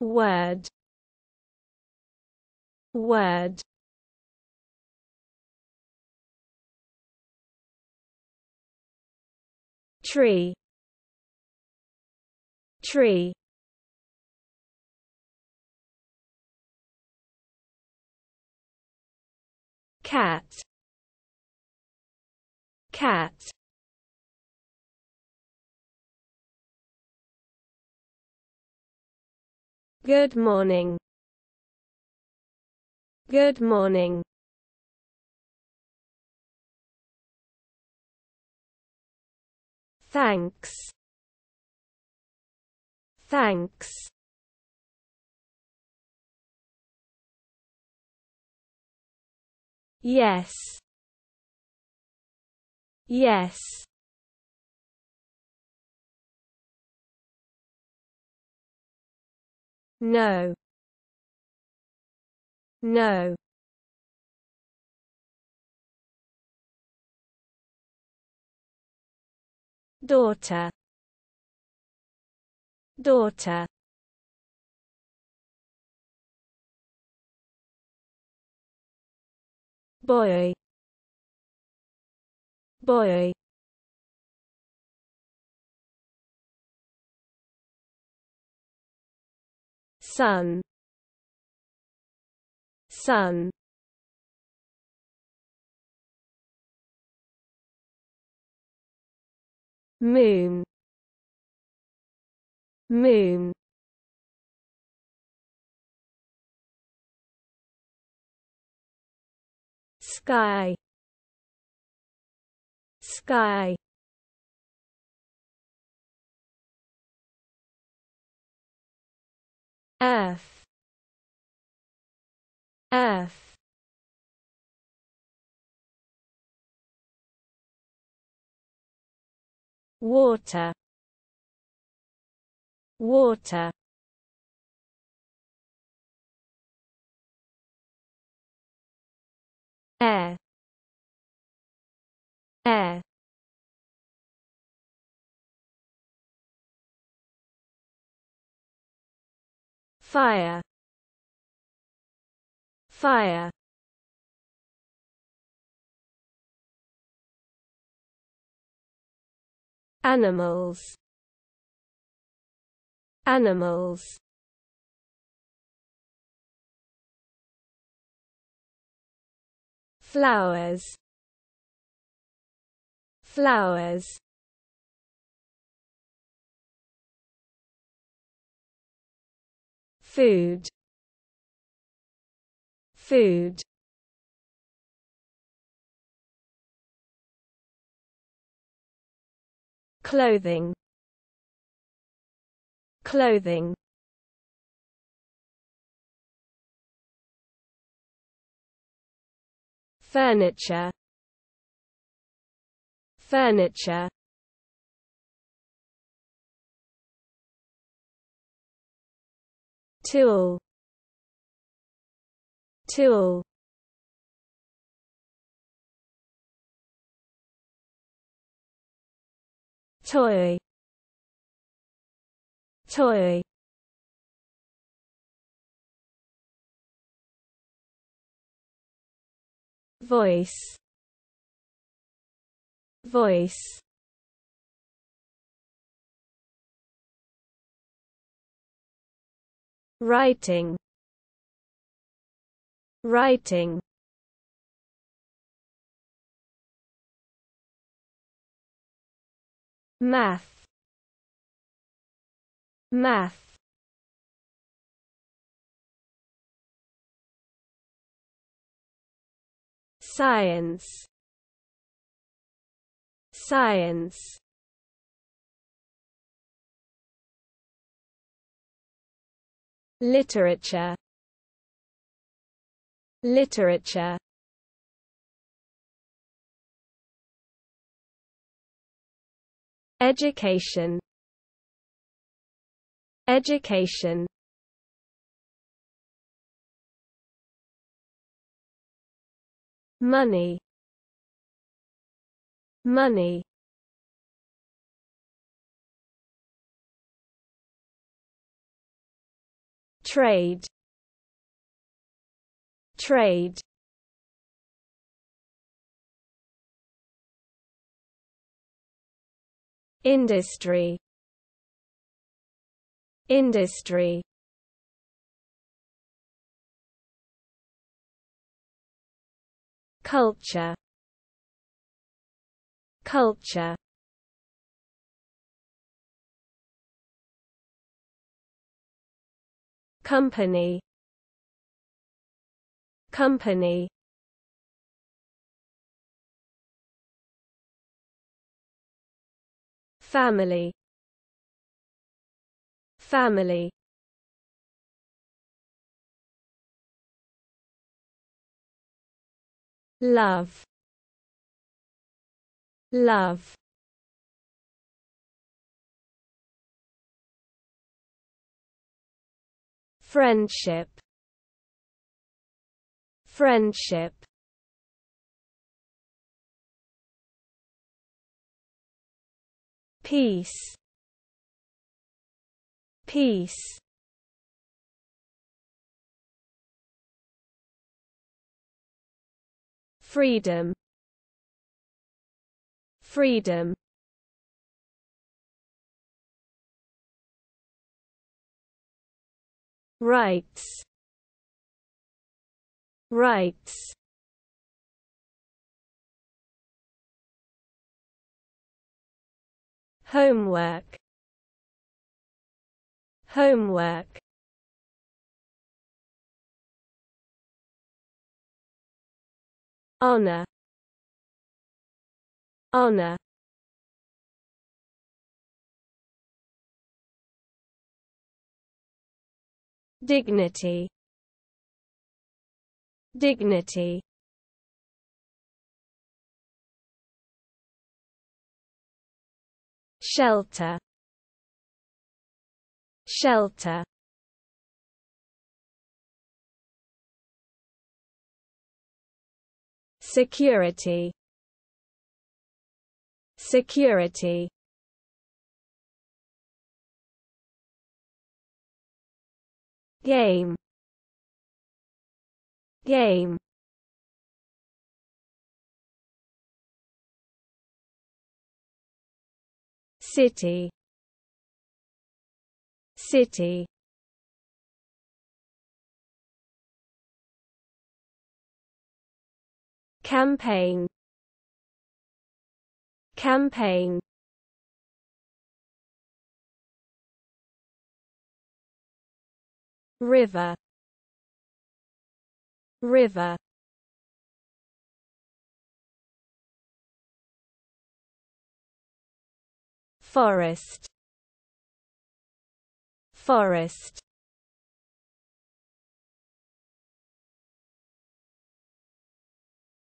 word word tree tree cat cat Good morning. Good morning. Thanks. Thanks. Yes. Yes. No. No. Daughter. Daughter. Boy. Boy. Sun Sun Moon Moon Sky Sky Earth Earth Water Water Air Air fire fire animals animals flowers flowers food food clothing clothing furniture furniture tool tool toy toy voice voice writing writing math math science science literature literature education education money money trade trade industry industry culture culture company company family family love love Friendship Friendship Peace Peace Freedom Freedom rights rights homework homework honor honor Dignity Dignity Shelter Shelter Security Security game game city city campaign campaign river river forest forest